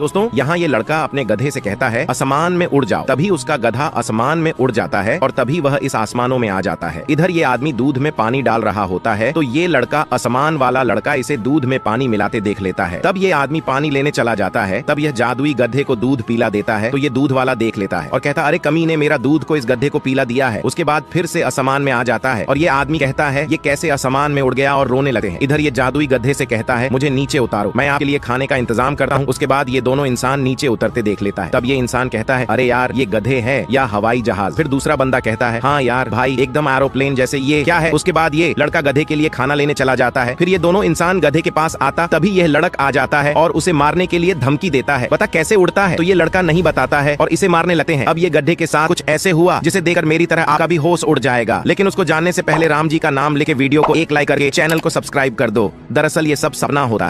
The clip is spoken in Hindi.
दोस्तों यहाँ ये लड़का अपने गधे से कहता है आसमान में उड़ जाओ तभी उसका गधा आसमान में उड़ जाता है और तभी वह इस आसमानों में आ जाता है इधर ये आदमी दूध में पानी डाल रहा होता है तो ये लड़का आसमान वाला लड़का इसे दूध में पानी मिलाते देख लेता है तब ये आदमी पानी लेने चला जाता है तब यह जादुई गधे को दूध पीला देता है तो ये दूध वाला देख लेता है और कहता अरे कमी ने मेरा दूध को इस गधे को पीला दिया है उसके बाद फिर से असमान में आ जाता है और ये आदमी कहता है ये कैसे असमान में उड़ गया और रोने लगे इधर ये जादुई गधे से कहता है मुझे नीचे उतारो मैं आपके लिए खाने का इंतजाम करता हूँ उसके बाद ये दोनों इंसान नीचे उतरते देख लेता है तब ये इंसान कहता है अरे यार ये गधे है या हवाई जहाज फिर दूसरा बंदा कहता है हाँ यार भाई एकदम एरोप्लेन जैसे ये क्या है उसके बाद ये लड़का गधे के लिए खाना लेने चला जाता है फिर ये दोनों इंसान गधे के पास आता तभी यह लड़क आ जाता है और उसे मारने के लिए धमकी देता है पता कैसे उड़ता है तो ये लड़का नहीं बताता है और इसे मारने लगते हैं अब ये गड्ढे के साथ कुछ ऐसे हुआ जिसे देखकर मेरी तरह आपका भी होश उड़ जाएगा लेकिन उसको जानने से पहले राम जी का नाम लेके वीडियो को एक लाइक करके चैनल को सब्सक्राइब कर दो दरअसल ये सब सपना होता है